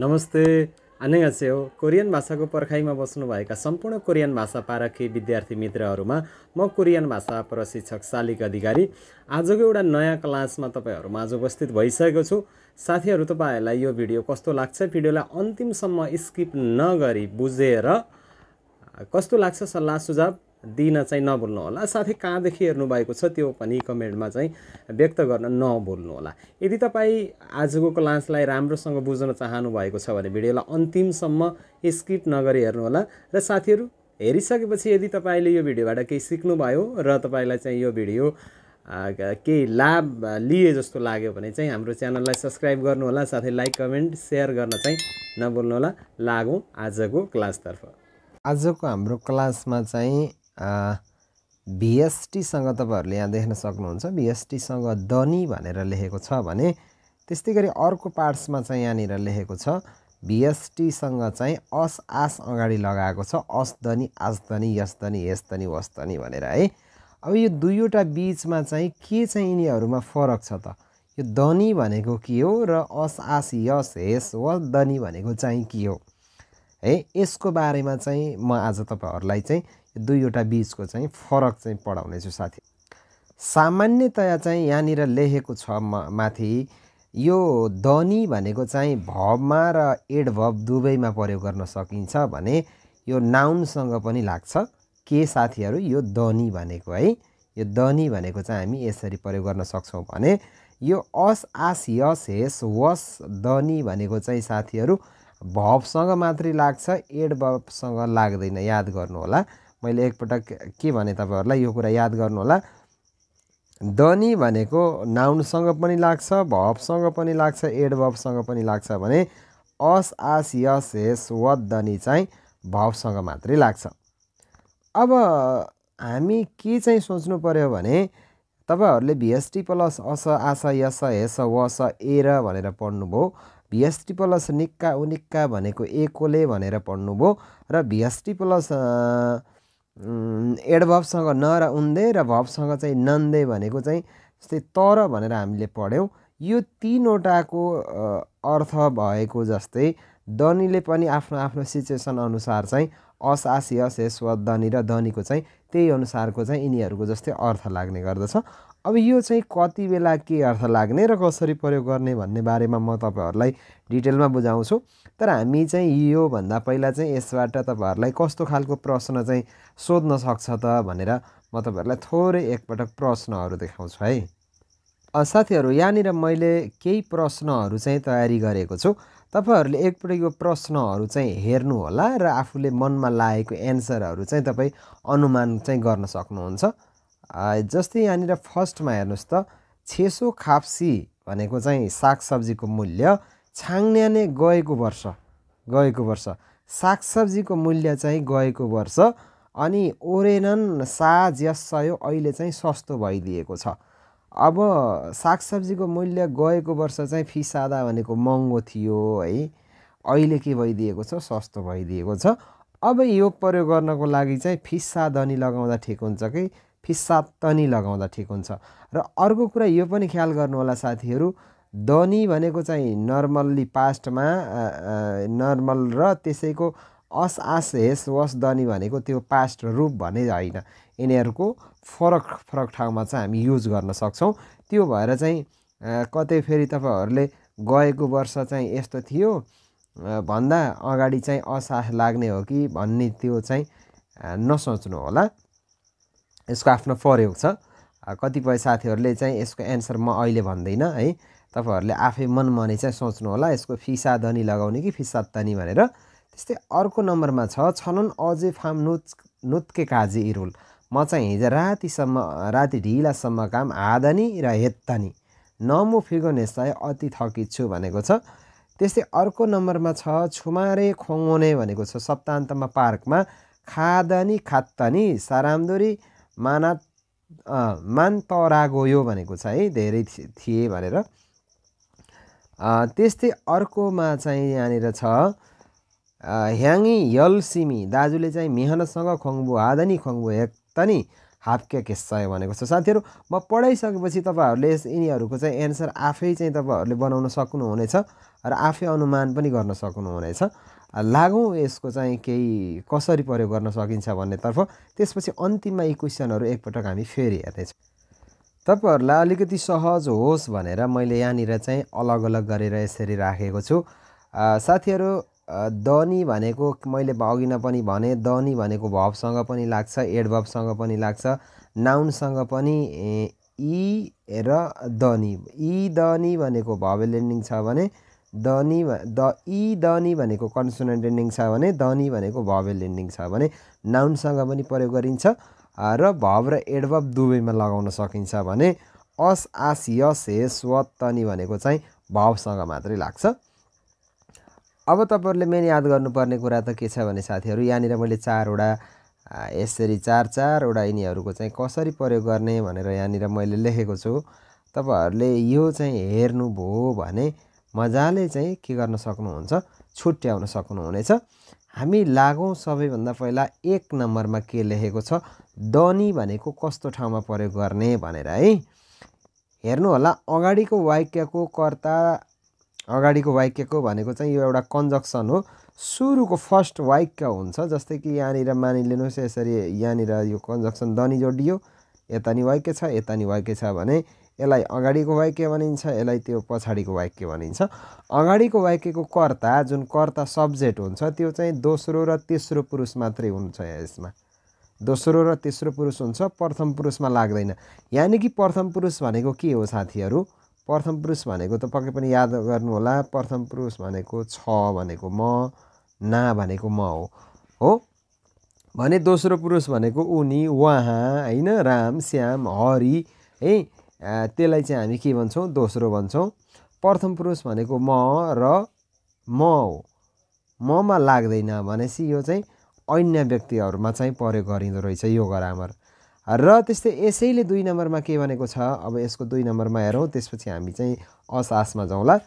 नमस्ते हो कोरियन भाषाको पर्खाइमा बस्नुभएका सम्पूर्ण कोरियन भाषा पारखी विद्यार्थी मित्रहरूमा म कोरियन भाषा प्रशिक्षक शालिक अधिकारी आजको एउटा नयाँ क्लासमा तपाईँहरू आज उपस्थित भइसकेको छु साथीहरू तपाईँहरूलाई यो भिडियो कस्तो लाग्छ भिडियोलाई अन्तिमसम्म स्किप नगरी बुझेर कस्तो लाग्छ सल्लाह सुझाव दिन चाहिँ नभुल्नु होला साथै कहाँदेखि हेर्नुभएको छ त्यो पनि कमेन्टमा चाहिँ व्यक्त गर्न नभुल्नु होला यदि तपाईँ आजको क्लासलाई राम्रोसँग बुझ्न चाहनु भएको छ भने भिडियोलाई अन्तिमसम्म स्किप नगरी हेर्नुहोला र साथीहरू हेरिसकेपछि यदि तपाईँले यो भिडियोबाट केही सिक्नुभयो र तपाईँलाई चाहिँ यो भिडियो केही लाभ लिए जस्तो लाग्यो भने चाहिँ हाम्रो च्यानललाई सब्सक्राइब गर्नुहोला साथै लाइक कमेन्ट सेयर गर्न चाहिँ नबोल्नुहोला लागौँ आजको क्लासतर्फ आजको हाम्रो क्लासमा चाहिँ भिएसटीसँग तपाईँहरूले यहाँ देख्न सक्नुहुन्छ भिएसटीसँग दनी भनेर लेखेको छ भने त्यस्तै गरी अर्को पार्ट्समा चाहिँ यहाँनिर लेखेको छ भिएसटीसँग चाहिँ अस आस अगाडि लगाएको छ अस दनी आस दनी यस दनी यस दनी वस दनी भनेर है अब यो दुईवटा बिचमा चाहिँ के चाहिँ यिनीहरूमा फरक छ त यो दनी भनेको के हो र अस आस यस हेस वस दनी भनेको चाहिँ के हो है यसको बारेमा चाहिँ म आज तपाईँहरूलाई चाहिँ दुईवटा बिचको चाहिँ फरक चाहिँ पढाउनेछु साथी सामान्यतया चाहिँ यहाँनिर लेखेको छ म माथि यो दनी भनेको चाहिँ भवमा र एडभब दुवैमा प्रयोग गर्न सकिन्छ भने यो नाउनसँग पनि लाग्छ के साथीहरू यो दनी भनेको है यो दनी भनेको चाहिँ हामी यसरी प्रयोग गर्न सक्छौँ भने यो अस आस यस हेस वस धनी भनेको चाहिँ साथीहरू भवसँग मात्रै लाग्छ एड भवसँग लाग्दैन याद गर्नु होला मैले एकपटक के भने तपाईँहरूलाई यो कुरा याद गर्नु होला दनी भनेको नाउनसँग पनि लाग्छ भवसँग पनि लाग्छ एड भवसँग पनि लाग्छ भने अस आस यस हेस वद दनी चाहिँ भवसँग मात्रै लाग्छ अब हामी के चाहिँ सोच्नु पऱ्यो भने तपाईँहरूले भिएसटी प्लस अस आस यस हेस वस ए र भनेर पढ्नुभयो भिएसटी प्लस निक्का उनिक्का भनेको एकोले भनेर पढ्नुभयो र भिएसटी प्लस एडभबसँग न र उन्दे र भबसँग चाहिँ नन्दे भनेको चाहिँ जस्तै तर भनेर हामीले पढ्यौँ यो तिनवटाको अर्थ भएको जस्तै धनीले पनि आफ्नो आफ्नो सिचुएसन अनुसार चाहिँ अस आस यस यस वा र धनीको चाहिँ त्यही अनुसारको चाहिँ यिनीहरूको जस्तै अर्थ लाग्ने गर्दछ अब यो चाहिँ कति बेला के अर्थ लाग्ने र कसरी प्रयोग गर्ने भन्ने बारेमा म तपाईँहरूलाई डिटेलमा बुझाउँछु तर हामी चाहिँ योभन्दा पहिला चाहिँ यसबाट तपाईँहरूलाई कस्तो खालको प्रश्न चाहिँ सोध्न सक्छ त भनेर म तपाईँहरूलाई थोरै एकपटक प्रश्नहरू देखाउँछु है साथीहरू यहाँनिर मैले केही प्रश्नहरू चाहिँ तयारी गरेको छु तपाईँहरूले एकपल्ट यो प्रश्नहरू चाहिँ हेर्नुहोला र आफूले मनमा लागेको एन्सरहरू चाहिँ तपाईँ अनुमान चाहिँ गर्न सक्नुहुन्छ जस्तै यहाँनिर फर्स्टमा हेर्नुहोस् त छेसो खाप्सी भनेको चाहिँ सागसब्जीको मूल्य छाङ्ने गएको वर्ष गएको वर्ष सागसब्जीको मूल्य चाहिँ गएको वर्ष अनि ओरेनन साज यसयो अहिले चाहिँ सस्तो भइदिएको छ अब सागसब्जीको मूल्य गएको वर्ष चाहिँ फिसादा भनेको महँगो थियो है अहिले के भइदिएको छ सस्तो भइदिएको छ अब यो प्रयोग गर्नको लागि चाहिँ धनी लगाउँदा ठिक हुन्छ कि फिस्सा तनी लगाउँदा ठिक हुन्छ र अर्को कुरा यो पनि ख्याल गर्नुहोला साथीहरू दनी भनेको चाहिँ नर्मल्ली पास्टमा नर्मल र त्यसैको अस आस हेस वस दनी भनेको त्यो पास्ट रूप भने होइन यिनीहरूको फरक फरक ठाउँमा चाहिँ हामी युज गर्न सक्छौँ त्यो भएर चाहिँ कतै फेरि तपाईँहरूले गएको वर्ष चाहिँ यस्तो थियो भन्दा अगाडि चाहिँ असाह लाग्ने हो कि भन्ने त्यो चाहिँ नसोच्नु होला यसको आफ्नो प्रयोग छ कतिपय साथीहरूले चाहिँ यसको एन्सर म अहिले भन्दिनँ है तपाईँहरूले आफै मनमने चाहिँ सोच्नु होला यसको धनी लगाउने कि तनी भनेर त्यस्तै अर्को नम्बरमा छ छनन अझै फार्म नुच नुत्के काजी इरुल म चाहिँ हिजो रातिसम्म राति ढिलासम्म काम हादनी र हेत्तनी नमु फिगोने नेस्ताय अति थकित छु भनेको छ त्यस्तै अर्को नम्बरमा छ छुमारे खोङोने भनेको छ सप्तान्तमा पार्कमा खादनी खात्तनी सारामदोरी माना मानतरा गयो भनेको छ है धेरै थिए भनेर त्यस्तै अर्कोमा चाहिँ यहाँनिर छ ह्याङी यलसिमी दाजुले चाहिँ मेहनतसँग खङ्बो आदनी खङ्बो हेक्तनी केस चाहियो भनेको छ साथीहरू म पढाइसकेपछि तपाईँहरूले यिनीहरूको चाहिँ एन्सर आफै चाहिँ तपाईँहरूले बनाउन सक्नुहुनेछ र आफै अनुमान पनि गर्न सक्नुहुनेछ लागौँ यसको चाहिँ केही कसरी प्रयोग गर्न सकिन्छ भन्नेतर्फ त्यसपछि अन्तिममा यी क्वेसनहरू एकपटक हामी फेरि हेर्नेछौँ तपाईँहरूलाई अलिकति सहज होस् भनेर मैले यहाँनिर चाहिँ अलग अलग गरेर यसरी राखेको छु साथीहरू दनी भनेको मैले अघि नै पनि भने दनी भनेको भवसँग पनि लाग्छ एडभबसँग पनि लाग्छ नाउनसँग पनि इ र दनी इ दनी भनेको भव एन्डिङ छ भने धनी द इ धनी भनेको कन्सोनेन्ट एन्डिङ छ भने धनी भनेको भवेल एन्डिङ छ भने नाउनसँग पनि प्रयोग गरिन्छ र भव र एडभब दुवैमा लगाउन सकिन्छ भने अस आस यस हेस स्वतनी भनेको चाहिँ भवसँग मात्रै लाग्छ अब तपाईँहरूले मेन याद गर्नुपर्ने कुरा त के छ भने साथीहरू यहाँनिर मैले चारवटा यसरी चार चारवटा यिनीहरूको चाहिँ कसरी प्रयोग गर्ने भनेर यहाँनिर मैले लेखेको छु तपाईँहरूले यो चाहिँ हेर्नुभयो भने मजाले चाहिँ के गर्न सक्नुहुन्छ छुट्याउन सक्नुहुनेछ हामी लागौँ सबैभन्दा पहिला एक नम्बरमा के लेखेको छ दनी भनेको कस्तो ठाउँमा प्रयोग गर्ने भनेर है हेर्नुहोला अगाडिको वाक्यको कर्ता अगाडिको वाक्यको भनेको चाहिँ यो एउटा कन्जक्सन हो सुरुको फर्स्ट वाक्य हुन्छ जस्तै कि यहाँनिर मानिलिनुहोस् यसरी यहाँनिर यो कन्जक्सन दनी जोडियो यता नि वाक्य छ यता नि वाक्य छ भने यसलाई अगाडिको वाक्य भनिन्छ यसलाई त्यो पछाडिको वाक्य भनिन्छ अगाडिको वाक्यको कर्ता जुन कर्ता सब्जेक्ट हुन्छ त्यो चाहिँ दोस्रो र तेस्रो पुरुष मात्रै हुन्छ यसमा दोस्रो र तेस्रो पुरुष हुन्छ प्रथम पुरुषमा लाग्दैन यानि कि प्रथम पुरुष भनेको के हो साथीहरू प्रथम पुरुष भनेको त पक्कै पनि याद गर्नु होला प्रथम पुरुष भनेको छ भनेको म ना भनेको म हो हो भने दोस्रो पुरुष भनेको उनी उहाँ होइन राम श्याम हरि है त्यसलाई चाहिँ हामी के भन्छौँ दोस्रो भन्छौँ प्रथम पुरुष भनेको म र म हो ममा लाग्दैन भनेपछि यो चाहिँ अन्य व्यक्तिहरूमा चाहिँ प्रयोग गरिँदो रहेछ यो ग्रामर र त्यस्तै यसैले दुई नम्बरमा के भनेको छ अब यसको दुई नम्बरमा हेरौँ त्यसपछि हामी चाहिँ असासमा जाउँला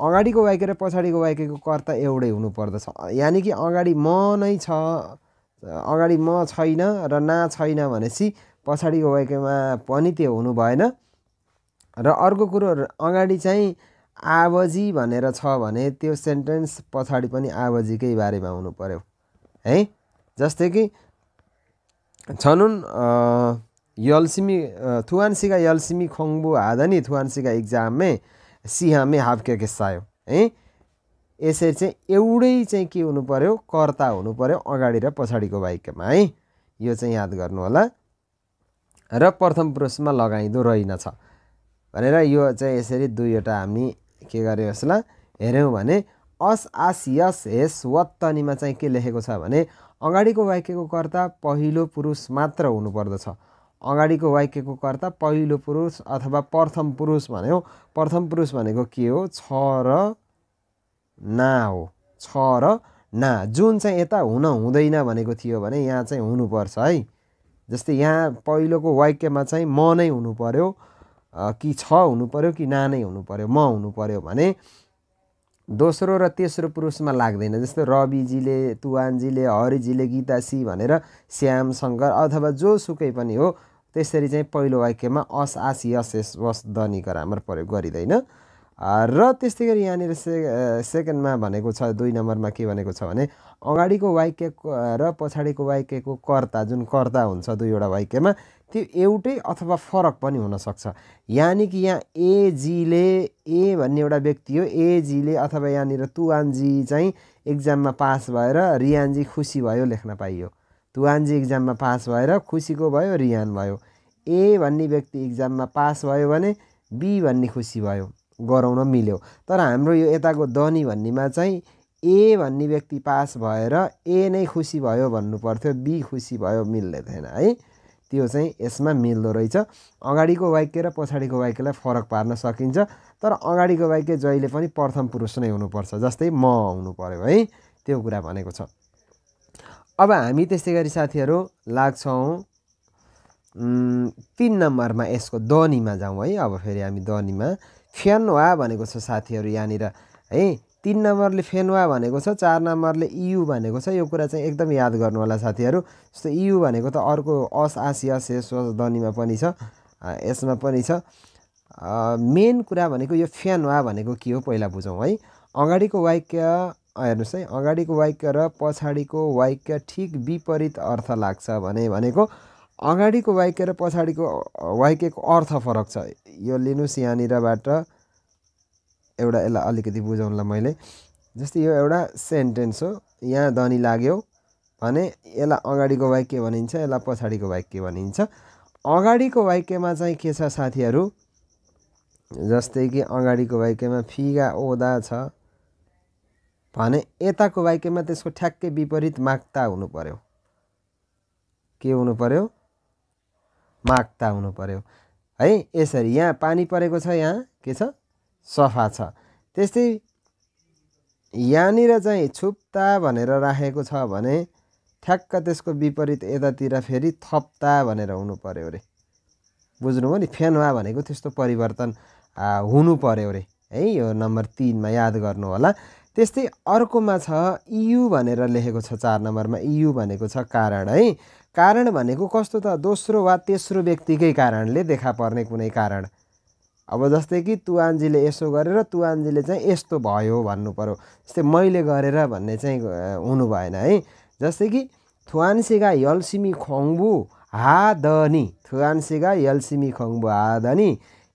अगाडिको वाक्य र पछाडिको वाक्यको कर्ता एउटै हुनुपर्दछ यानि कि अगाडि म नै छ अगाडि म छैन र ना छैन भनेपछि पछाडिको वाक्यमा पनि त्यो हुनु भएन र अर्को कुरो अगाडि चाहिँ आवाजी भनेर छ भने त्यो सेन्टेन्स पछाडि पनि आवाजीकै बारेमा हुनु पऱ्यो है जस्तै कि छनुन यल्सिमी थुवानसिका यल्सिमी खङ्बु हादनी थुवानसिका इक्जाममै सिहामे हाफके किस्सायो है यसरी चाहिँ एउटै चाहिँ के हुनु पऱ्यो कर्ता हुनु पऱ्यो अगाडि र पछाडिको वाक्यमा है यो चाहिँ याद गर्नु होला र प्रथम पुरुषमा लगाइँदो रहेनछ भनेर यो चाहिँ यसरी दुईवटा हामी के गर्यो यसलाई हेऱ्यौँ भने अस आस यस हेस वत्तनीमा चाहिँ के लेखेको छ भने अगाडिको वाक्यको कर्ता पहिलो पुरुष मात्र हुनुपर्दछ अगाडिको वाक्यको कर्ता पहिलो पुरुष अथवा प्रथम पुरुष भन्यो प्रथम पुरुष भनेको के हो छ र ना हो छ र ना जुन चाहिँ यता हुन हुँदैन भनेको थियो भने यहाँ चाहिँ हुनुपर्छ है जस्तै यहाँ पहिलोको वाक्यमा चाहिँ म नै हुनु पऱ्यो कि छ हुनु पऱ्यो कि नानै हुनु पऱ्यो म हुनु पऱ्यो भने दोस्रो र तेस्रो पुरुषमा लाग्दैन जस्तो रविजीले तुवानजीले हरिजीले गीतासी भनेर श्याम शङ्कर अथवा जोसुकै पनि हो त्यसरी चाहिँ पहिलो वाक्यमा अस आस यस यस वस दनी ग्रामर प्रयोग गरिँदैन र त्यस्तै गरी यहाँनिर से सेकेन्डमा भनेको छ दुई नम्बरमा के भनेको छ भने अगाडिको वाक्य र पछाडिको वाक्यको कर्ता जुन कर्ता हुन्छ दुईवटा वाक्यमा त्यो एउटै अथवा फरक पनि हुनसक्छ यानि कि यहाँ एजीले ए भन्ने एउटा व्यक्ति हो एजीले अथवा यहाँनिर तुवानजी चाहिँ इक्जाममा पास भएर रियानजी खुसी भयो लेख्न पाइयो तुवानजी इक्जाममा पास भएर खुसीको भयो रियान भयो ए भन्ने व्यक्ति इक्जाममा पास भयो भने बी भन्ने खुसी भयो गराउन मिल्यो तर हाम्रो यो यताको दनी भन्नेमा चाहिँ ए भन्ने व्यक्ति पास भएर ए नै खुसी भयो भन्नु पर्थ्यो बी खुसी भयो मिल्दैन है त्यो चाहिँ यसमा मिल्दो रहेछ अगाडिको वाक्य र पछाडिको वाक्यलाई फरक पार्न सकिन्छ तर अगाडिको वाक्य जहिले पनि प्रथम पुरुष नै हुनुपर्छ जस्तै म आउनु पऱ्यो है त्यो कुरा भनेको छ अब हामी त्यस्तै गरी साथीहरू लाग्छौँ तिन नम्बरमा यसको दनीमा जाउँ है अब फेरि हामी दनीमा फ्यान भनेको छ साथीहरू यहाँनिर है तिन नम्बरले फेनवा भनेको छ चार नम्बरले इयु भनेको छ यो कुरा चाहिँ एकदम याद गर्नु होला साथीहरू जस्तो इयु भनेको त अर्को अस आस यस यस धनीमा पनि छ यसमा पनि छ मेन कुरा भनेको यो फेनवा भनेको के हो पहिला बुझौँ है अगाडिको वाक्य हेर्नुहोस् है अगाडिको वाक्य र पछाडिको वाक्य ठिक विपरीत अर्थ लाग्छ भने भनेको अगाडिको वाक्य र पछाडिको वाक्यको अर्थ फरक छ यो लिनुहोस् यहाँनिरबाट एउटा यसलाई अलिकति बुझाउनुलाई मैले जस्तै यो एउटा सेन्टेन्स हो यहाँ धनी लाग्यो भने यसलाई अगाडिको वाक्य भनिन्छ यसलाई पछाडिको वाक्य भनिन्छ अगाडिको वाक्यमा चाहिँ के छ साथीहरू जस्तै कि अगाडिको वाक्यमा फिगा ओदा छ भने यताको वाक्यमा त्यसको ठ्याक्कै विपरीत माग्ता हुनु पर्यो के हुनु पर्यो माग्ता हुनु पर्यो है यसरी यहाँ पानी परेको छ यहाँ के छ सफा छ त्यस्तै यहाँनिर चाहिँ छुप्ता भनेर राखेको छ भने ठ्याक्क त्यसको विपरीत यतातिर फेरि थप्ता भनेर हुनु पऱ्यो अरे बुझ्नुभयो नि फेनवा भनेको त्यस्तो परिवर्तन हुनु पऱ्यो अरे है यो नम्बर तिनमा याद गर्नु होला त्यस्तै अर्कोमा छ इयु भनेर लेखेको छ चार नम्बरमा इयु भनेको छ कारण है कारण भनेको कस्तो त दोस्रो वा तेस्रो व्यक्तिकै कारणले देखा पर्ने कुनै कारण अब जस्तै कि तुवान्जीले यसो गरेर तुवान्जीले चाहिँ यस्तो भयो भन्नु पऱ्यो जस्तै मैले गरेर भन्ने चाहिँ हुनु भएन है जस्तै कि थुवान्सेगा यल्सिमी खङ्बु हादनी थुवान्सेगा यल्सिमी खङ्बु हादनी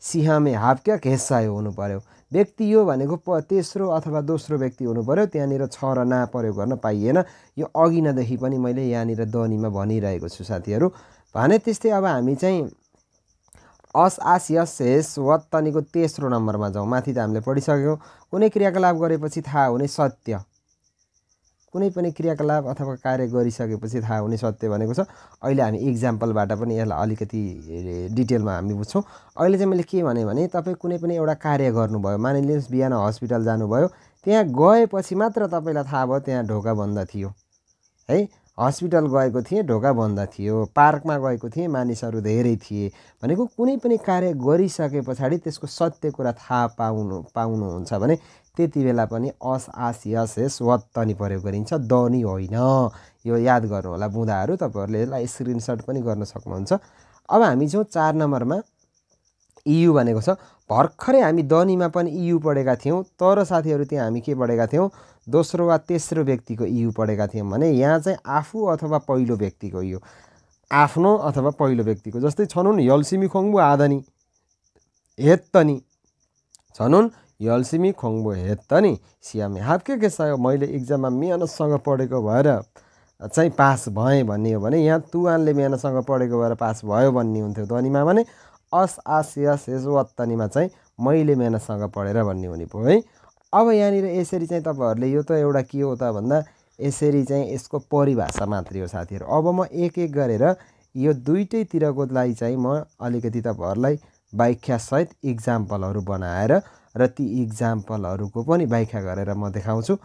सिहामे हाप्क्या घेस्सायो हुनु पऱ्यो व्यक्ति यो भनेको प तेस्रो अथवा दोस्रो व्यक्ति हुनु पऱ्यो त्यहाँनिर छ र ना प्रयोग गर्न पाइएन यो अघि नदेखि पनि मैले यहाँनिर दनीमा भनिरहेको छु साथीहरू भने त्यस्तै अब हामी चाहिँ अस आस यस हेस वत्तनीको तेस्रो नम्बरमा जाउँ माथि त हामीले पढिसक्यौँ कुनै क्रियाकलाप गरेपछि थाहा हुने सत्य कुनै पनि क्रियाकलाप अथवा कार्य गरिसकेपछि थाहा हुने सत्य भनेको छ अहिले हामी इक्जाम्पलबाट पनि यसलाई अलिकति डिटेलमा हामी बुझ्छौँ अहिले चाहिँ मैले के भने भने तपाईँ कुनै पनि एउटा कार्य गर्नुभयो मानिलिनुहोस् बिहान हस्पिटल जानुभयो त्यहाँ गएपछि मात्र तपाईँलाई थाहा भयो त्यहाँ ढोका बन्द थियो है हस्पिटल गएको थिएँ ढोका बन्द थियो पार्कमा गएको थिएँ मानिसहरू धेरै थिए भनेको कुनै पनि कार्य गरिसके पछाडि त्यसको सत्य कुरा थाहा पाउनु पाउनुहुन्छ भने त्यति बेला पनि अस आस यस यस वत्तनी प्रयोग गरिन्छ दनी होइन यो याद गर्नुहोला बुँदाहरू तपाईँहरूले यसलाई स्क्रिनसट पनि गर्न सक्नुहुन्छ अब हामी जो चार नम्बरमा इयु e भनेको छ भर्खरै हामी दनीमा पनि इयु e पढेका थियौँ तर साथीहरू त्यहाँ हामी के पढेका थियौँ दोस्रो वा तेस्रो व्यक्तिको इयु पढेका थियौँ भने यहाँ चाहिँ आफू अथवा पहिलो व्यक्तिको इयु आफ्नो अथवा पहिलो व्यक्तिको जस्तै छनुन् यल्सिमी खोङ्बु आदनी हेत्तनी छनुन् यल्सिमी खोङ्बु हेत्तनी सियामे हापके के सायो मैले इक्जाममा मेहनतसँग पढेको भएर चाहिँ पास भएँ भन्ने हो भने यहाँ तुवानले मेहनतसँग पढेको भएर पास भयो भन्ने हुन्थ्यो ध्वनिमा भने अस आस यस यसो वत्तनीमा चाहिँ मैले मेहनतसँग पढेर भन्ने हुने भयो है अब यहाँनिर यसरी चाहिँ तपाईँहरूले यो त एउटा के हो त भन्दा यसरी चाहिँ यसको परिभाषा मात्रै हो साथीहरू अब म एक एक गरेर यो दुइटैतिरको लागि चाहिँ म अलिकति तपाईँहरूलाई व्याख्यासहित इक्जाम्पलहरू बनाएर र ती इक्जाम्पलहरूको पनि व्याख्या गरेर म देखाउँछु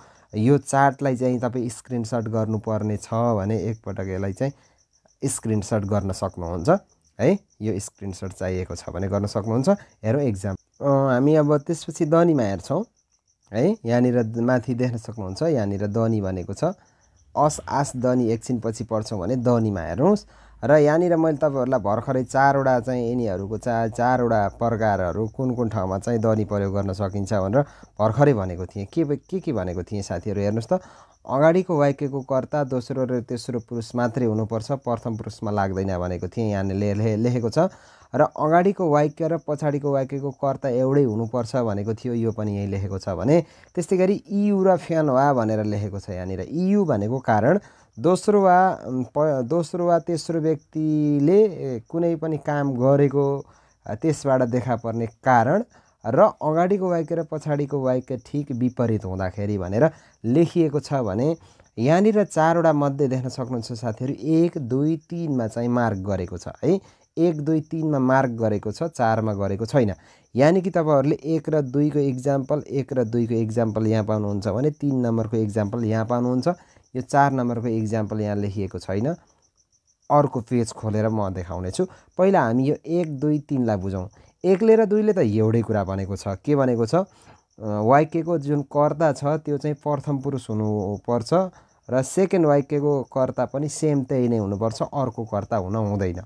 यो चार्टलाई चाहिँ तपाईँ स्क्रिनसट गर्नुपर्ने छ भने एकपटक यसलाई चाहिँ स्क्रिनसट गर्न सक्नुहुन्छ है यो स्क्रिनसट चाहिएको छ भने गर्न सक्नुहुन्छ हेरौँ इक्जाम हामी अब त्यसपछि दनीमा हेर्छौँ है यहाँनिर माथि देख्न सक्नुहुन्छ यहाँनिर दनी भनेको छ अस आस दनी एकछिनपछि पढ्छौँ भने दनीमा हेर्नुहोस् र यहाँनिर मैले तपाईँहरूलाई भर्खरै चारवटा चाहिँ यिनीहरूको चा चारवटा प्रकारहरू कुन कुन ठाउँमा चाहिँ दनी प्रयोग गर्न सकिन्छ भनेर भर्खरै भनेको थिएँ के के के भनेको थिएँ साथीहरू हेर्नुहोस् त अगाडिको वाक्यको कर्ता दोस्रो र तेस्रो पुरुष मात्रै हुनुपर्छ प्रथम पुरुषमा लाग्दैन भनेको थिएँ यहाँले लेखेको छ र अगाडिको वाक्य र पछाडिको वाक्यको कर्ता एउटै हुनुपर्छ भनेको थियो यो पनि यहीँ लेखेको छ भने त्यस्तै गरी इयु र फ्यान वा भनेर लेखेको छ यहाँनिर इयु भनेको कारण दोस्रो वा प दोस्रो वा तेस्रो व्यक्तिले कुनै पनि काम गरेको त्यसबाट देखा पर्ने कारण र अगाडिको वाक्य र पछाडिको वाक्य ठिक विपरीत हुँदाखेरि भनेर लेखिएको छ भने यहाँनिर चारवटा मध्ये देख्न सक्नुहुन्छ साथीहरू एक दुई तिनमा चाहिँ मार्क गरेको छ है एक दुई तिनमा मार्क गरेको छ चारमा गरेको छैन यानि कि तपाईँहरूले एक र दुईको इक्जाम्पल एक र दुईको इक्जाम्पल यहाँ पाउनुहुन्छ भने तिन नम्बरको इक्जाम्पल यहाँ पाउनुहुन्छ यो चार नम्बरको इक्जाम्पल यहाँ लेखिएको छैन अर्को पेज खोलेर म देखाउनेछु पहिला हामी यो एक दुई तिनलाई बुझौँ एकले र दुईले त एउटै कुरा भनेको छ के भनेको छ वाक्यको जुन कर्ता छ त्यो चाहिँ प्रथम पुरुष हुनुपर्छ र सेकेन्ड वाक्यको कर्ता पनि सेम त्यही नै हुनुपर्छ अर्को कर्ता हुन हुँदैन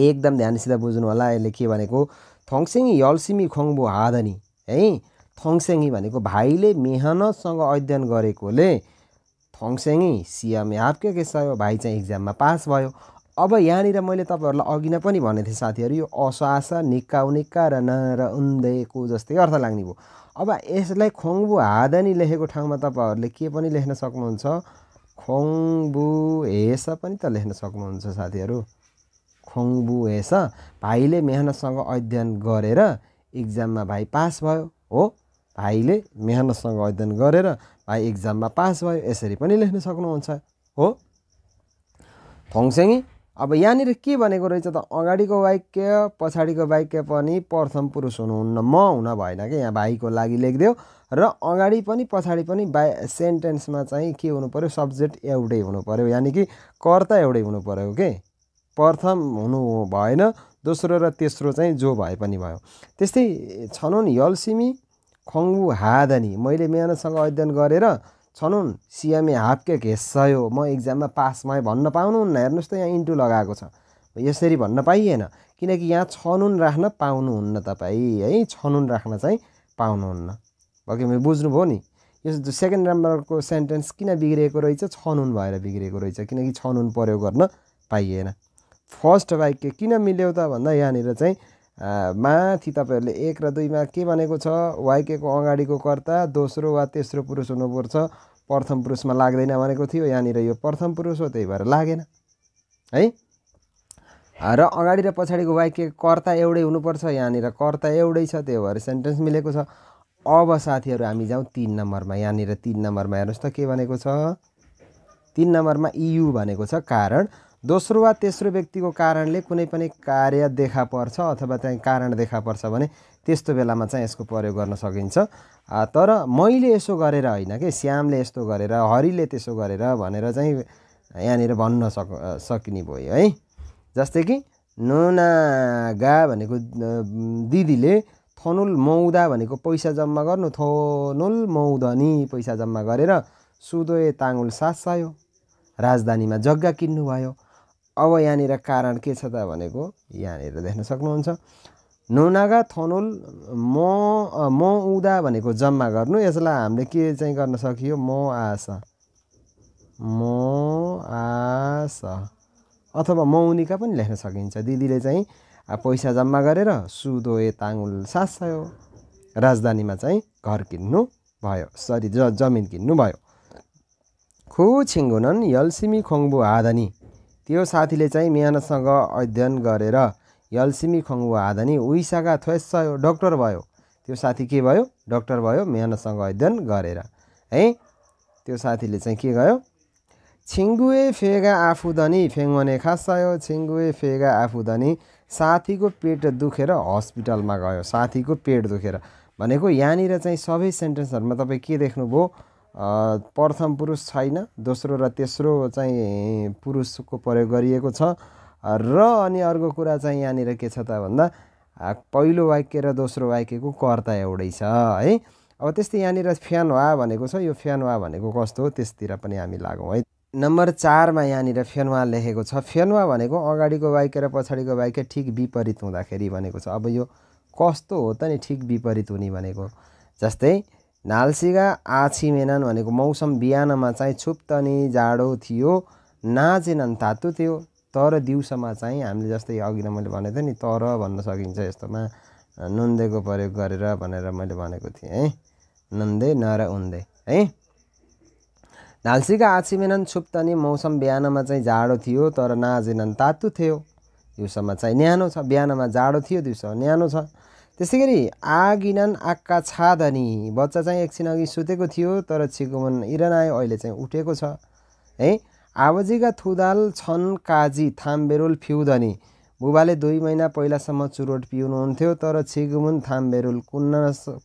एकदम ध्यानसित बुझ्नु होला यसले के भनेको थङसेङी यल्सिमी खङबो हादनी है थङसेङी भनेको भाइले मेहनतसँग अध्ययन गरेकोले थङसेङी सिएम हाप्के के सयो भाइ चाहिँ इक्जाममा पास भयो अब यहाँनिर मैले तपाईँहरूलाई अघि नै पनि भनेको थिएँ साथीहरू यो अश्वासा निक्का उनिक्का र ना उन्देको जस्तै अर्थ लाग्ने भयो अब यसलाई खोङबु हादनी लेखेको ठाउँमा तपाईँहरूले के पनि लेख्न सक्नुहुन्छ खोङबु हेस पनि त लेख्न सक्नुहुन्छ साथीहरू खोङबुएस भाइले मेहनतसँग अध्ययन गरेर इक्जाममा भाइ पास भयो हो भाइले मेहनतसँग अध्ययन गरेर भाइ इक्जाममा पास भयो यसरी पनि लेख्न सक्नुहुन्छ हो थोङसेङ्गी अब यहाँनिर के भनेको रहेछ त अगाडिको वाक्य पछाडिको वाक्य पनि प्रथम पुरुष हुनुहुन्न म हुन भएन कि यहाँ भाइको लागि लेखिदियो र अगाडि पनि पछाडि पनि बा सेन्टेन्समा चाहिँ के हुनु पऱ्यो सब्जेक्ट एउटै हुनु पऱ्यो यानि कि कर्ता एउटै हुनु पऱ्यो के प्रथम हुनु भएन दोस्रो र तेस्रो चाहिँ जो भए पनि भयो त्यस्तै छनौन यल्सिमी खङ्गु हादनी मैले मेहनतसँग अध्ययन गरेर छनौन सियामे हापके घेस्सयो म इक्जाममा पास भएँ भन्न पाउनुहुन्न हेर्नुहोस् त यहाँ इन्टु लगाएको छ यसरी भन्न पाइएन किनकि यहाँ छनुन राख्न पाउनुहुन्न तपाईँ है छनुन राख्न चाहिँ पाउनुहुन्न भयो बुझ्नुभयो नि यो सेकेन्ड नम्बरको सेन्टेन्स किन बिग्रिएको रहेछ छनुन भएर बिग्रिएको रहेछ किनकि छनुन प्रयोग गर्न पाइएन फर्स्ट वाक्य किन मिल्यो त भन्दा यहाँनिर चाहिँ माथि तपाईँहरूले एक र दुईमा के भनेको छ वाक्यको अगाडिको कर्ता दोस्रो वा तेस्रो पुरुष हुनुपर्छ प्रथम पुरुषमा लाग्दैन भनेको थियो यहाँनिर यो प्रथम पुरुष हो त्यही भएर लागेन है र अगाडि र पछाडिको वाक्य कर्ता एउटै हुनुपर्छ यहाँनिर कर्ता एउटै छ त्यही भएर सेन्टेन्स मिलेको छ अब साथीहरू हामी जाउँ तिन नम्बरमा यहाँनिर तिन नम्बरमा हेर्नुहोस् त के भनेको छ तिन नम्बरमा इयु भनेको छ कारण दोस्रो वा तेस्रो व्यक्तिको कारणले कुनै पनि कार्य देखा पर्छ अथवा चाहिँ कारण देखा पर्छ भने त्यस्तो बेलामा चाहिँ यसको प्रयोग गर्न सकिन्छ तर मैले यसो गरेर होइन कि श्यामले यस्तो गरेर हरिले त्यसो गरेर भनेर चाहिँ यहाँनिर भन्न सक सकिने भयो है जस्तै कि नुनागा भनेको दिदीले थनुल मौदा भनेको पैसा जम्मा गर्नु थनुल मौदनी पैसा जम्मा गरेर सुदोए सास सासायो राजधानीमा जग्गा किन्नुभयो अब यहाँनिर कारण के छ त भनेको यहाँनिर देख्न सक्नुहुन्छ नौनागा थनोल म म उदा भनेको जम्मा गर्नु यसलाई हामीले के चाहिँ गर्न सकियो म आस म आस अथवा म उनीका पनि लेख्न सकिन्छ दिदीले चाहिँ पैसा जम्मा गरेर सुदोए ताङुल सास्यो राजधानीमा चाहिँ घर किन्नु भयो सरी ज जमिन किन्नु भयो खु छिङ्गुनन् यल्सिमी खोङ्बु आधनी त्यो साथीले चाहिँ मिहानसँग अध्ययन गरेर यल्सिमी खङ्गुवा हादनी उइसाका थ्वेस डक्टर भयो त्यो साथी के भयो डक्टर भयो मिहानसँग अध्ययन गरेर है त्यो साथीले चाहिँ के गयो छिङ्गुए फेगा फेङ्गुने खास खासयो छिङ्गुए फेगा आफूधनी साथीको पेट दुखेर हस्पिटलमा गयो साथीको पेट दुखेर भनेको यहाँनिर चाहिँ सबै सेन्टेन्सहरूमा तपाईँ के देख्नुभयो प्रथम पुरुष छैन दोस्रो र तेस्रो चाहिँ पुरुषको प्रयोग गरिएको छ र अनि अर्को कुरा चाहिँ यहाँनिर के छ त भन्दा पहिलो वाक्य र दोस्रो वाक्यको कर्ता एउटै छ है अब त्यस्तै यहाँनिर फ्यान वा भनेको छ यो फ्यान वा भनेको कस्तो हो त्यसतिर पनि हामी लागौँ है नम्बर चारमा यहाँनिर फेनवा लेखेको छ फेनवा भनेको अगाडिको वाक्य र पछाडिको वाक्य ठिक विपरीत हुँदाखेरि भनेको छ अब यो कस्तो हो त नि ठिक विपरीत हुने भनेको जस्तै ढाल्सिगा आछिमेनन् भनेको मौसम बिहानमा चाहिँ छुप्तनी जाडो थियो नाचेनन् तातो थियो तर दिउँसोमा चाहिँ हामीले जस्तै अघि नै मैले भनेको थिएँ नि तर भन्न सकिन्छ यस्तोमा नुन्देको प्रयोग गरेर भनेर मैले भनेको थिएँ है नुन्दे नर उन्दे है ढाल्सीका आछिमेनन् छुप्तनी मौसम बिहानमा चाहिँ जाडो थियो तर नाचेनन् तातो थियो दिउँसोमा चाहिँ न्यानो छ बिहानमा जाडो थियो दिउँसो न्यानो छ त्यस्तै गरी आगिनन आक्का छादनी बच्चा चाहिँ एकछिन अघि सुतेको थियो तर छिकुमन इरन आयो अहिले चाहिँ उठेको छ है आवाजीका थुदाल छन् काजी थाम्बेरुल फ्युदनी बुबाले दुई महिना पहिलासम्म चुरोट पिउनुहुन्थ्यो तर छिगुमुन थाम्बेरुल कुन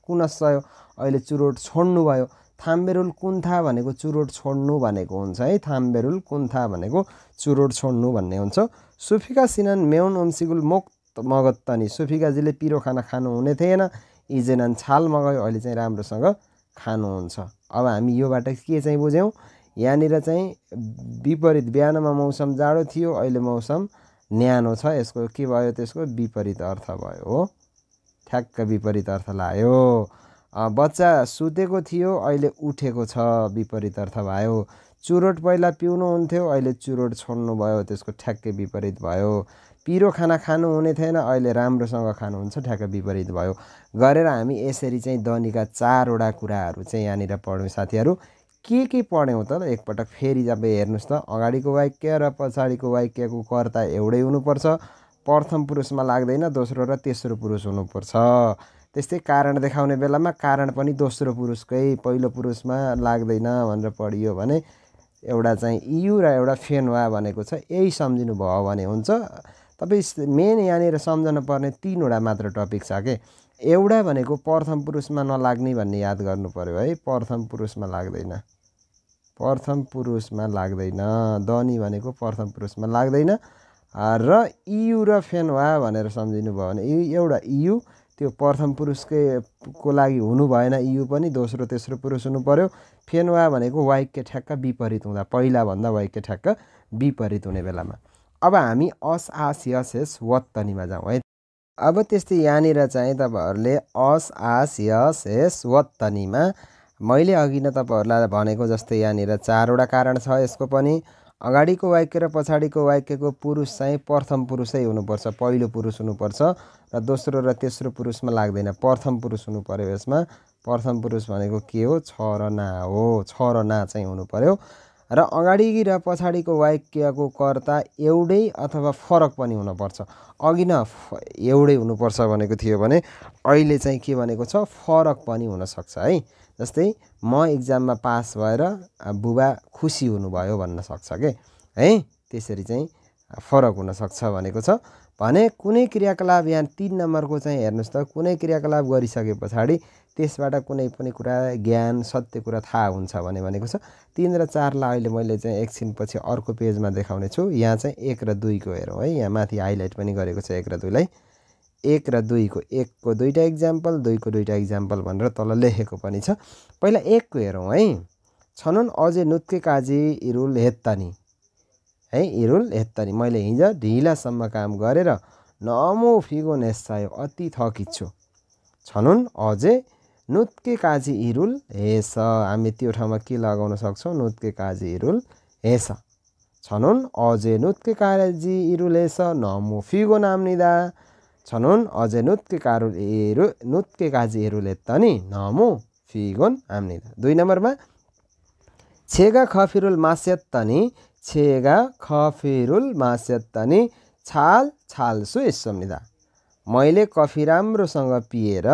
कुनस्यो अहिले चुरोट छोड्नुभयो थाम्बेरुल कुन्था भनेको चुरोट छोड्नु भनेको हुन्छ है थाम्बेरुल कुन्था भनेको चुरोट छोड्नु भन्ने हुन्छ सुफिका सिनन मेउन ओम्सिगुल मोक्त मगत्त नि सुफिकाजीले पिरो खाना खानु हुने थिएन इजेनन छाल मगायो अहिले चाहिँ राम्रोसँग खानुहुन्छ अब हामी योबाट के चाहिँ बुझ्यौँ यहाँनिर चाहिँ विपरीत बिहानमा मौसम जाडो थियो अहिले मौसम न्यानो छ यसको के भयो त्यसको विपरीत अर्थ भयो हो ठ्याक्क विपरीत अर्थ लायो बच्चा सुतेको थियो अहिले उठेको छ विपरीत अर्थ भयो चुरोट पहिला पिउनु हुन्थ्यो अहिले चुरोट छोड्नु भयो त्यसको ठ्याक्कै विपरीत भयो पिरो खाना खानु हुने थिएन अहिले राम्रोसँग खानुहुन्छ ठ्याक्क विपरीत भयो गरेर हामी यसरी चाहिँ दनीका चारवटा कुराहरू चाहिँ यहाँनिर पढ्यौँ साथीहरू के के पढ्यौँ त एकपटक फेरि तपाईँ हेर्नुहोस् त अगाडिको वाक्य र पछाडिको वाक्यको कर्ता एउटै हुनुपर्छ प्रथम पुरुषमा लाग्दैन दोस्रो र तेस्रो पुरुष हुनुपर्छ त्यस्तै कारण देखाउने बेलामा कारण पनि दोस्रो पुरुषकै पहिलो पुरुषमा लाग्दैन भनेर पढियो भने एउटा चाहिँ इयु र एउटा फेनवा भनेको छ यही सम्झिनु भयो भने हुन्छ तपाईँ मेन यहाँनिर सम्झनु पर्ने तिनवटा मात्र टपिक छ कि एउटा भनेको प्रथम पुरुषमा नलाग्ने भन्ने याद गर्नु पऱ्यो है प्रथम पुरुषमा लाग्दैन प्रथम पुरुषमा लाग्दैन दनी भनेको प्रथम पुरुषमा लाग्दैन र इयु र फेनवा भनेर सम्झिनु भयो भने एउटा इयु त्यो प्रथम पुरुषकै को लागि हुनु भएन इयु पनि दोस्रो तेस्रो पुरुष हुनु पऱ्यो फेनवा भनेको वाइक्य ठ्याक्क विपरीत हुँदा पहिलाभन्दा वाइक्य ठ्याक्क विपरीत हुने बेलामा अब हामी अस आस एस वत्तनीमा जाउँ है अब त्यस्तै यहाँनिर चाहिँ तपाईँहरूले अस आस एस वत्तनीमा मैले अघि नै तपाईँहरूलाई भनेको जस्तै यहाँनिर चारवटा कारण छ यसको पनि अगाडिको वाक्य र पछाडिको वाक्यको पुरुष चाहिँ प्रथम पुरुषै हुनुपर्छ पहिलो पुरुष हुनुपर्छ र दोस्रो र तेस्रो पुरुषमा लाग्दैन प्रथम पुरुष हुनु पऱ्यो यसमा प्रथम पुरुष भनेको के हो छ र ना हो छ र ना चाहिँ हुनु पऱ्यो र अगाडि र पछाडिको वाक्यको कर्ता एउटै अथवा फरक पनि हुनुपर्छ अघि न एउटै हुनुपर्छ भनेको थियो भने अहिले चाहिँ के भनेको छ फरक पनि हुनसक्छ है जस्तै म इक्जाममा पास भएर बुबा खुसी हुनुभयो भन्न सक्छ के है त्यसरी चाहिँ फरक हुनसक्छ भनेको छ भने कुनै क्रियाकलाप यहाँ तिन नम्बरको चाहिँ हेर्नुहोस् त कुनै क्रियाकलाप गरिसके पछाडि त्यसबाट कुनै पनि कुरा ज्ञान सत्य कुरा थाहा हुन्छ भने भनेको छ तिन र चारलाई अहिले मैले चाहिँ एकछिनपछि अर्को पेजमा देखाउने छु यहाँ चाहिँ एक र दुईको हेरौँ है यहाँ माथि हाइलाइट पनि गरेको छ एक र दुईलाई एक र दुईको एकको दुईवटा इक्जाम्पल दुईको दुईवटा इक्जाम्पल भनेर तल लेखेको पनि छ पहिला एकको हेरौँ है छनौन अझै नुत्के काजी इरुल हेत्तानी है इरुल हेत्तानी मैले हिजो ढिलासम्म काम गरेर नमो फिगो नेसायो अति थकित छु छनौन अझै नुत्के काजी इरुल हेस हामी त्यो ठाउँमा के लगाउन सक्छौँ नुत्के काजी इरुल हेस छनुन अझै नुत्के काजी इरुल हेस नमु फिगो नाम निदा छनुन अझै नुत्के कारुल एरु नुत्के काजी इरुल त नि नमु फिगोन निदा दुई नम्बरमा छेगा खफिरुल मास्यत तनि छेगा खफिरुल मास्यत तनि छाल छाल सु निदा मैले कफी राम्रोसँग पिएर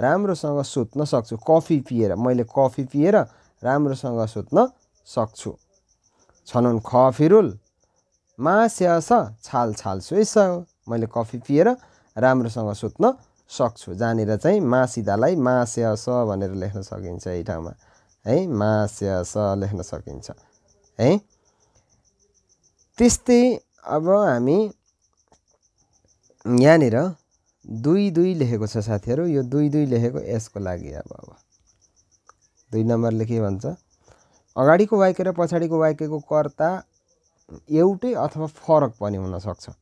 राम्रोसँग सुत्न सक्छु कफी पिएर मैले कफी पिएर राम्रोसँग सुत्न सक्छु छनौन ख फिरुल मास्यास छाल छाल सुस मैले कफी पिएर राम्रोसँग सुत्न सक्छु जहाँनिर चाहिँ मासिदालाई मास्यास भनेर लेख्न सकिन्छ यही ठाउँमा है मास्यास लेख्न सकिन्छ है त्यस्तै अब हामी यहाँनिर दुई दुई लेखेको छ साथीहरू यो दुई दुई लेखेको यसको लागि अब अब दुई नम्बरले के भन्छ अगाडिको वाक्य र पछाडिको वाक्यको कर्ता एउटै अथवा फरक पनि हुनसक्छ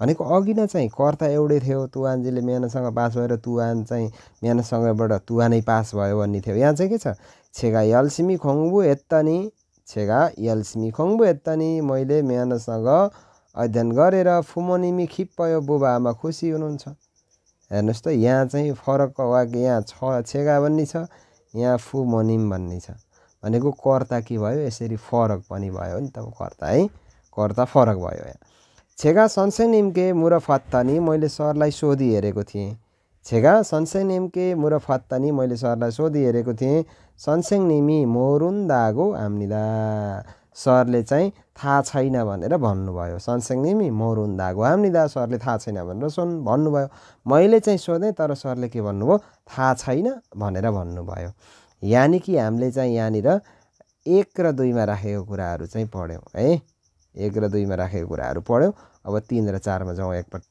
भनेको अघि नै चाहिँ कर्ता एउटै थियो तुवानजीले म्यानसँग पास भएर तुवान चाहिँ मेहनतसँगबाट तुवानै पास भयो भन्ने थियो यहाँ चाहिँ के छ छेगा यल्सिमी खोङ्बु यत्तनी छेगा यल्सिमी खोङ्बु यत्तनी मैले म्यानसँग अध्ययन गरेर फुमोनिमी खिप्पयो पयो बुबा आमा खुसी हुनुहुन्छ हेर्नुहोस् त यहाँ चाहिँ फरक वा यहाँ छ छेगा भन्ने छ यहाँ फु मनिम भन्ने छ भनेको कर्ता के भयो यसरी फरक पनि भयो नि त कर्ता है कर्ता फरक भयो यहाँ छेगा सन्से निम्के मुरफत्तनी मैले सरलाई सोधी हेरेको थिएँ छेगा सन्से निम्के मुरफत्तनी मैले सरलाई सोधी हेरेको थिएँ सन्सेङ निमी मोरुन्दागो दागो आम्निदा सरले चाहिँ थाहा छैन भनेर भन्नुभयो सनसेङ नि म रुन्दा घामनिदा सरले थाहा छैन भनेर सोन् भन्नुभयो मैले चाहिँ सोधेँ तर सरले के भन्नुभयो थाहा छैन भनेर भन्नुभयो यानि कि हामीले चाहिँ यहाँनिर एक र दुईमा राखेको कुराहरू चाहिँ पढ्यौँ है एक र दुईमा राखेको कुराहरू पढ्यौँ अब तिन र चारमा जाउँ एकपल्ट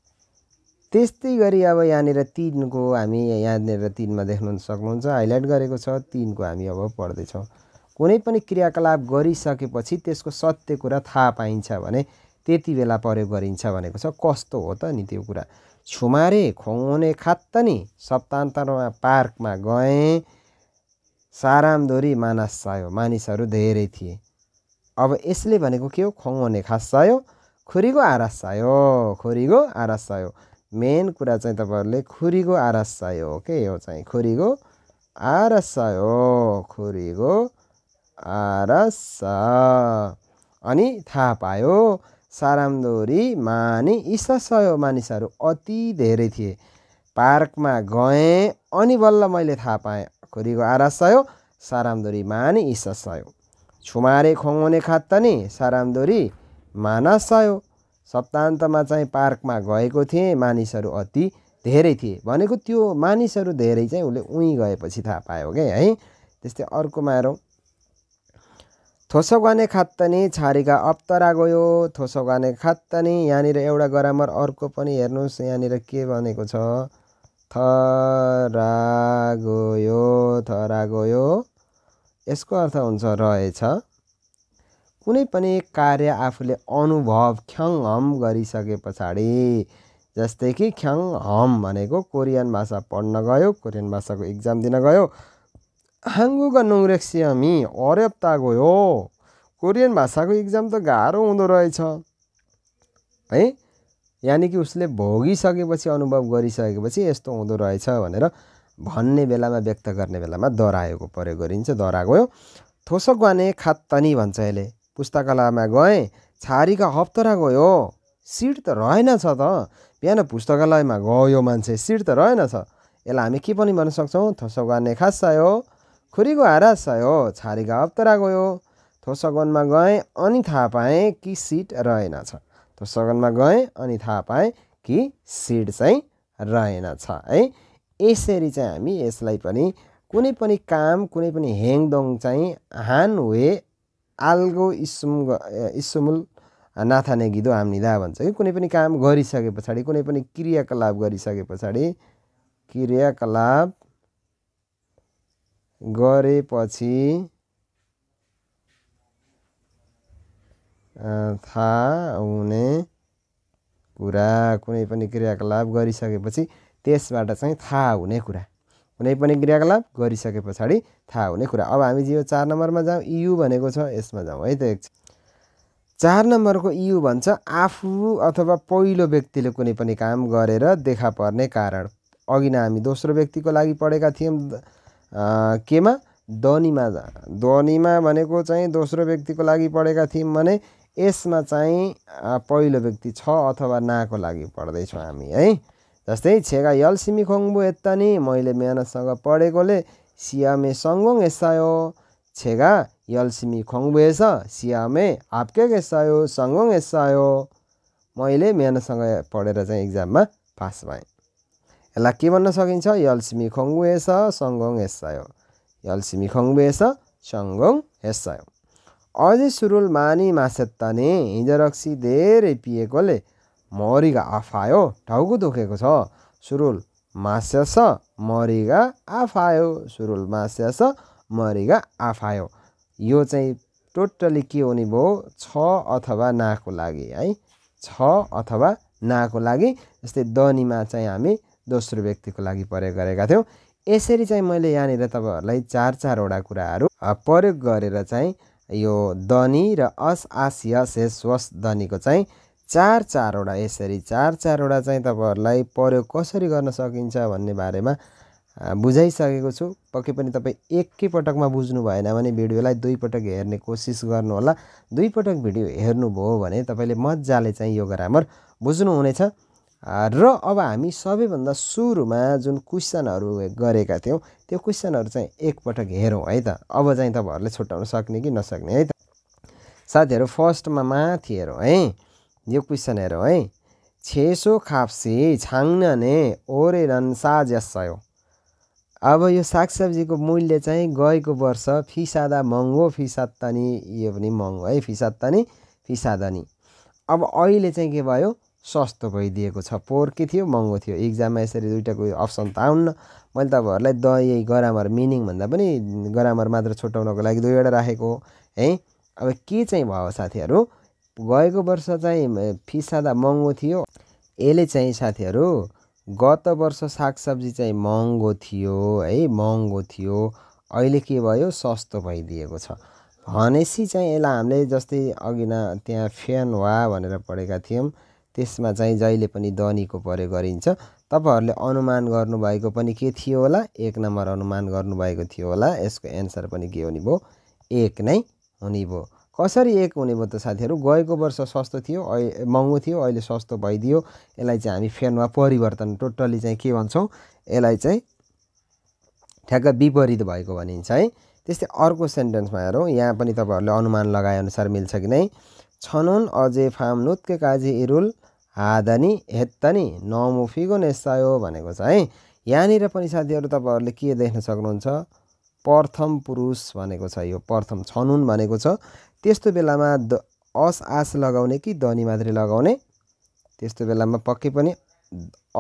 त्यस्तै गरी अब यहाँनिर तिनको हामी यहाँनिर तिनमा देख्नु सक्नुहुन्छ हाइलाइट गरेको छ तिनको हामी अब पढ्दैछौँ कुनै पनि क्रियाकलाप गरिसकेपछि त्यसको सत्य कुरा थाहा पाइन्छ भने त्यति बेला प्रयोग गरिन्छ भनेको छ कस्तो हो त नि त्यो कुरा छुमारे खुवाउने नि सप्तान्तरमा पार्कमा गएँ सारामधोरी मानस चाह्यो मानिसहरू धेरै थिए अब यसले भनेको के हो खुवाउने खास सायो खुरीको आरास चाहियो खुरीको आरास चाहियो मेन कुरा चाहिँ तपाईँहरूले खुरीको आरास चाहियो के हो चाहिँ खुरीको आरास चाहियो खुरीको आरस अनि थाहा पायो सारामदोरी माने इसा सयो मानिसहरू अति धेरै थिए पार्कमा गएँ अनि बल्ल मैले थाहा पाएँ खोरीको आरासयो सारामदोरी माने इसा सयो छुमारे खुवाउने नि सारामदोरी सयो सप्तान्तमा चाहिँ पार्कमा गएको थिएँ मानिसहरू अति धेरै थिए भनेको त्यो मानिसहरू धेरै चाहिँ उसले उहीँ गएपछि थाहा पायो क्या है त्यस्तै अर्कोमा हेरौँ थोसो थोसोगाने खात्तनी छारीका अप्तरा गयो थोसो थोसोगाने खात्तनी यहाँनिर एउटा ग्रामर अर्को पनि हेर्नुहोस् यहाँनिर के भनेको छ थरा गयो थरा गयो यसको अर्थ हुन्छ रहेछ कुनै पनि कार्य आफूले अनुभव ख्यङ हम गरिसके पछाडि जस्तै कि ख्यङ हम भनेको कोरियन भाषा पढ्न गयो कोरियन भाषाको इक्जाम दिन गयो 한국어 농렉 시험이 어렵다고요. कोरियन भाषाको इक्जाम त गाह्रो हुँदो रहेछ है यानि कि उसले भोगिसकेपछि अनुभव गरिसकेपछि यस्तो हुँदो रहेछ भनेर भन्ने बेलामा व्यक्त गर्ने बेलामा दराएको प्रयोग गरिन्छ दोहोऱ्या गयो थोसो गाने खात्तनी भन्छ यसले पुस्तकालयमा गएँ छारीका हप्तरा गयो सिट त रहेनछ त बिहान पुस्तकालयमा गयो मान्छे सिट त रहेनछ यसलाई हामी के पनि भन्न सक्छौँ थोसो गाने खास हो खुरीको हारासयो छारीका अप्तरा गयो थोसगनमा गएँ अनि थाहा पाएँ कि सिट रहेनछ थोसगनमा गएँ अनि थाहा पाएँ कि सिट चाहिँ रहेन छ है यसरी चाहिँ हामी यसलाई पनि कुनै पनि काम कुनै पनि हेङदोङ चाहिँ हान वे आल्गो इसुम इसुमुल नाथाने गिदो हामीदा भन्छ कि कुनै पनि काम गरिसके पछाडि कुनै पनि क्रियाकलाप गरिसके पछाडि क्रियाकलाप गरेपछि थाहा हुने कुरा कुनै पनि क्रियाकलाप गरिसकेपछि त्यसबाट चाहिँ थाहा हुने कुरा कुनै पनि क्रियाकलाप गरिसके पछाडि थाहा हुने कुरा अब हामी यो चार नम्बरमा जाउँ इयु भनेको छ यसमा जाउँ है त एकछिन चार नम्बरको इयु भन्छ आफू अथवा पहिलो व्यक्तिले कुनै पनि काम गरेर देखा पर्ने कारण अघि नै हामी दोस्रो व्यक्तिको लागि पढेका थियौँ केमा जा ध्वनिमा भनेको चाहिँ दोस्रो व्यक्तिको लागि पढेका थियौँ भने यसमा चाहिँ पहिलो व्यक्ति छ अथवा नाको लागि पढ्दैछौँ हामी है जस्तै छेगा यलसिमी खोङबु यता नि मैले मेहनतसँग पढेकोले सियामे सङ्गोङ यस्तायो छेगा यलसिमी सिमिखोङबु यस सियामे हाप्के यस्तायो सङ्गोङ यस्तायो मैले मेहनतसँग पढेर चाहिँ इक्जाममा पास भएँ यसलाई के भन्न सकिन्छ यल्सिमी हेस सङ्गोङ हेसायो यल्सिमी हेस सङ्गोङ हेसायो अझै सुरुल मानी नि हिजो रक्सी धेरै पिएकोले मरिगा आफायो टाउको दुखेको छ सुरुल मास्यास मरिगा आफायो सुरुल मास्यास मरिगा आफायो यो चाहिँ टोटल्ली के हुने भयो छ अथवा नाको लागि है छ अथवा नाको लागि यस्तै दनीमा चाहिँ हामी दोस्रो व्यक्तिको लागि प्रयोग गरेका थियौँ यसरी चाहिँ मैले यहाँनिर तपाईँहरूलाई चार चारवटा कुराहरू प्रयोग गरेर चाहिँ यो दनी र अस आस यस स्वस दनीको चाहिँ चार चारवटा यसरी चार चारवटा चाहिँ तपाईँहरूलाई प्रयोग कसरी गर्न सकिन्छ भन्ने बारेमा बुझाइसकेको छु पक्कै पनि तपाईँ एकैपटकमा बुझ्नु भएन भने भिडियोलाई दुईपटक हेर्ने कोसिस गर्नुहोला दुईपटक भिडियो हेर्नुभयो भने तपाईँले मजाले चाहिँ यो ग्रामर बुझ्नुहुनेछ र अब हामी सबैभन्दा सुरुमा जुन क्वेसनहरू गरेका थियौँ त्यो क्वेसनहरू चाहिँ एकपटक हेरौँ है त अब चाहिँ तपाईँहरूले छुट्याउन सक्ने कि नसक्ने है त साथीहरू फर्स्टमा माथि हेरौँ है यो क्वेसन हेरौँ है छेसो खाप्सी छाङ्न ओरे रन साजस्यो अब यो सागसब्जीको मूल्य चाहिँ गएको वर्ष फिसादा महँगो फिसात्तनी यो पनि महँगो है फिसात्तनी फिसादनी अब अहिले चाहिँ के भयो सस्तो भइदिएको छ पोहोर के थियो महँगो थियो इक्जाममा यसरी दुइटाको अप्सन त आउन्न मैले तपाईँहरूलाई द यही गरामर मिनिङ भन्दा पनि गरामर मात्र छुट्याउनको लागि दुईवटा राखेको है अब के चाहिँ भयो साथीहरू गएको वर्ष चाहिँ फिस सादा महँगो थियो यसले चाहिँ साथीहरू गत वर्ष सागसब्जी चाहिँ महँगो थियो है महँगो थियो अहिले के भयो सस्तो भइदिएको छ भनेपछि चाहिँ यसलाई हामीले जस्तै अघि न त्यहाँ फ्यान वा भनेर पढेका थियौँ त्यसमा चाहिँ जहिले पनि दनीको प्रयोग गरिन्छ तपाईँहरूले अनुमान गर्नुभएको पनि के थियो होला एक नम्बर अनुमान गर्नुभएको थियो होला यसको एन्सर पनि के हुने भयो एक नै हुने भयो कसरी एक हुने भयो त साथीहरू गएको वर्ष सस्तो थियो महँगो थियो अहिले सस्तो भइदियो यसलाई चाहिँ हामी फेनमा परिवर्तन टोटल्ली चाहिँ के भन्छौँ यसलाई चाहिँ ठ्याक्क विपरीत भएको भनिन्छ है त्यस्तै अर्को सेन्टेन्समा हेरौँ यहाँ पनि तपाईँहरूले अनुमान लगाएअनुसार मिल्छ कि नै छनुन अझै फाम नुत्के काजी इरुल हादनी हेत्तनी नमुफीको नेसायो भनेको छ है यहाँनिर पनि साथीहरू तपाईँहरूले के देख्न सक्नुहुन्छ प्रथम पुरुष भनेको छ यो प्रथम छनुन भनेको छ त्यस्तो बेलामा द अस आस लगाउने कि धनी मात्रै लगाउने त्यस्तो बेलामा पक्कै पनि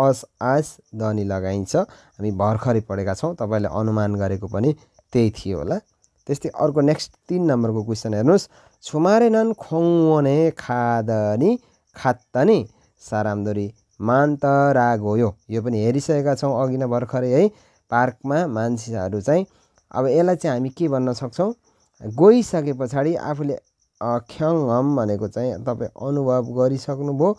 अस आस धनी लगाइन्छ हामी भर्खरै पढेका छौँ तपाईँले अनुमान गरेको पनि त्यही थियो होला त्यस्तै अर्को नेक्स्ट तिन नम्बरको क्वेसन हेर्नुहोस् छुमारेनन् खोङने खादनी खात्तनी सारामदोरी मान्तरा गयो यो पनि हेरिसकेका छौँ अघि नै भर्खरै है पार्कमा मान्छेहरू चाहिँ अब यसलाई चाहिँ हामी के भन्न सक्छौँ गइसके पछाडि आफूले ख्याङ हम भनेको चाहिँ तपाईँ अनुभव गरिसक्नुभयो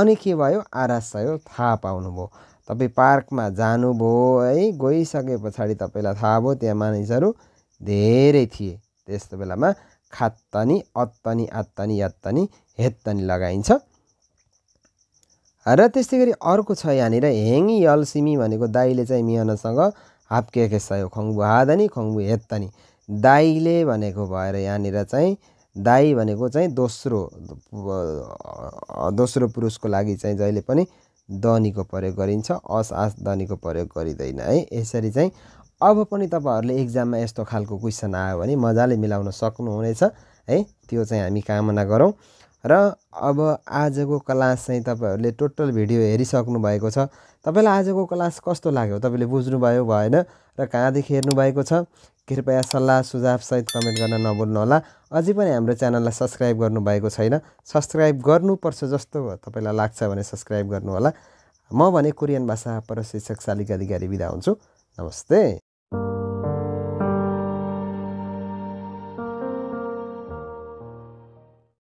अनि के भयो आरासयो थाहा पाउनुभयो तपाईँ पार्कमा जानुभयो है गइसके पछाडि तपाईँलाई थाहा भयो त्यहाँ मानिसहरू धेरै थिए त्यस्तो बेलामा खात्तनी अत्तनी आत्तनी यात्तनी हेत्तनी लगाइन्छ र त्यस्तै गरी अर्को छ यहाँनिर हेङी यलसिमी भनेको दाईले चाहिँ मिहानसँग हाप्केके सयो खङ्बु हादनी खङ्बु हेत्तनी दाईले भनेको भएर यहाँनिर चाहिँ दाई भनेको चाहिँ दोस्रो दोस्रो पुरुषको लागि चाहिँ जहिले पनि दनीको प्रयोग गरिन्छ अस आस दनीको प्रयोग गरिँदैन है यसरी चाहिँ अब पनि तपाईँहरूले इक्जाममा यस्तो खालको क्वेसन आयो भने मजाले मिलाउन सक्नुहुनेछ है त्यो चाहिँ हामी कामना गरौँ र अब आजको क्लास चाहिँ तपाईँहरूले टोटल भिडियो हेरिसक्नु भएको छ तपाईँलाई आजको क्लास कस्तो लाग्यो तपाईँले बुझ्नुभयो भएन र कहाँदेखि हेर्नुभएको छ कृपया सल्लाह सुझावसहित कमेन्ट गर्न नबुल्नुहोला अझै पनि हाम्रो च्यानललाई सब्सक्राइब गर्नुभएको छैन सब्सक्राइब गर्नुपर्छ जस्तो तपाईँलाई लाग्छ भने सब्सक्राइब गर्नुहोला म भने कोरियन भाषा प्रशिक्षक शालिका अधिकारी बिदा हुन्छु नमस्ते